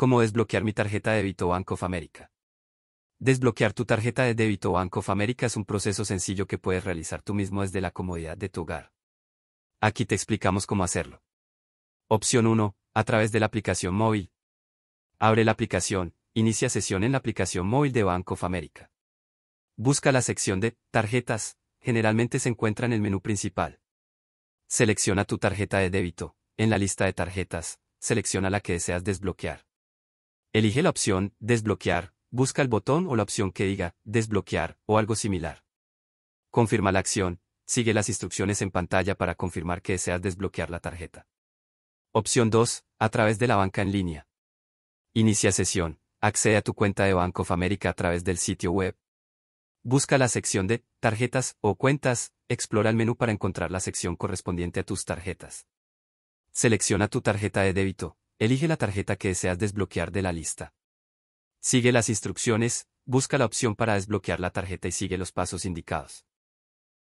¿Cómo desbloquear mi tarjeta de débito Banco of America. Desbloquear tu tarjeta de débito Banco of America es un proceso sencillo que puedes realizar tú mismo desde la comodidad de tu hogar. Aquí te explicamos cómo hacerlo. Opción 1. A través de la aplicación móvil. Abre la aplicación, inicia sesión en la aplicación móvil de Bank of America. Busca la sección de Tarjetas, generalmente se encuentra en el menú principal. Selecciona tu tarjeta de débito, en la lista de tarjetas, selecciona la que deseas desbloquear. Elige la opción Desbloquear, busca el botón o la opción que diga Desbloquear o algo similar. Confirma la acción, sigue las instrucciones en pantalla para confirmar que deseas desbloquear la tarjeta. Opción 2. A través de la banca en línea. Inicia sesión. Accede a tu cuenta de Bank of America a través del sitio web. Busca la sección de Tarjetas o Cuentas, explora el menú para encontrar la sección correspondiente a tus tarjetas. Selecciona tu tarjeta de débito, Elige la tarjeta que deseas desbloquear de la lista. Sigue las instrucciones, busca la opción para desbloquear la tarjeta y sigue los pasos indicados.